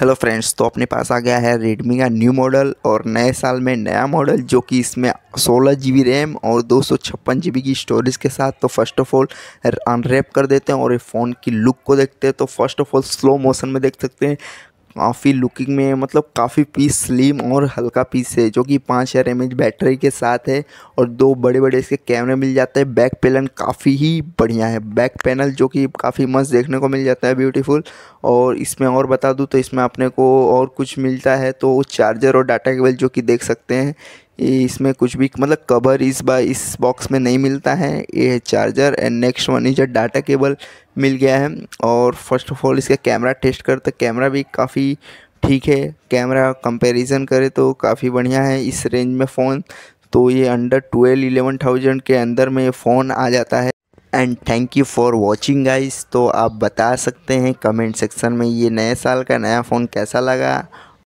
hello friends तो अपने पास आ गया है रेडमी का न्यू मॉडल और नए साल में नया मॉडल जो कि इसमें सोलह जी बी रैम और दो सौ छप्पन जी बी की स्टोरेज के साथ तो फर्स्ट ऑफ ऑल अनरैप कर देते हैं और ये फ़ोन की लुक को देखते हैं तो first of all slow motion में देख सकते हैं काफ़ी लुकिंग में मतलब काफ़ी पीस स्लिम और हल्का पीस है जो कि पाँच हज़ार एम बैटरी के साथ है और दो बड़े बड़े इसके कैमरे मिल जाते हैं बैक पैनल काफ़ी ही बढ़िया है बैक पैनल जो कि काफ़ी मस्त देखने को मिल जाता है ब्यूटीफुल और इसमें और बता दूँ तो इसमें अपने को और कुछ मिलता है तो चार्जर और डाटा केबल जो कि देख सकते हैं इसमें कुछ भी मतलब कवर इस बार इस बॉक्स में नहीं मिलता है ये है charger and next one is data cable मिल गया है और फर्स्ट ऑफ ऑल इसका कैमरा टेस्ट कर तो कैमरा भी काफ़ी ठीक है कैमरा कंपैरिजन करें तो काफ़ी बढ़िया है इस रेंज में फ़ोन तो ये अंडर ट्वेल्व इलेवन थाउजेंड के अंदर में ये फ़ोन आ जाता है and thank you for watching guys तो आप बता सकते हैं कमेंट सेक्शन में ये नए साल का नया फ़ोन कैसा लगा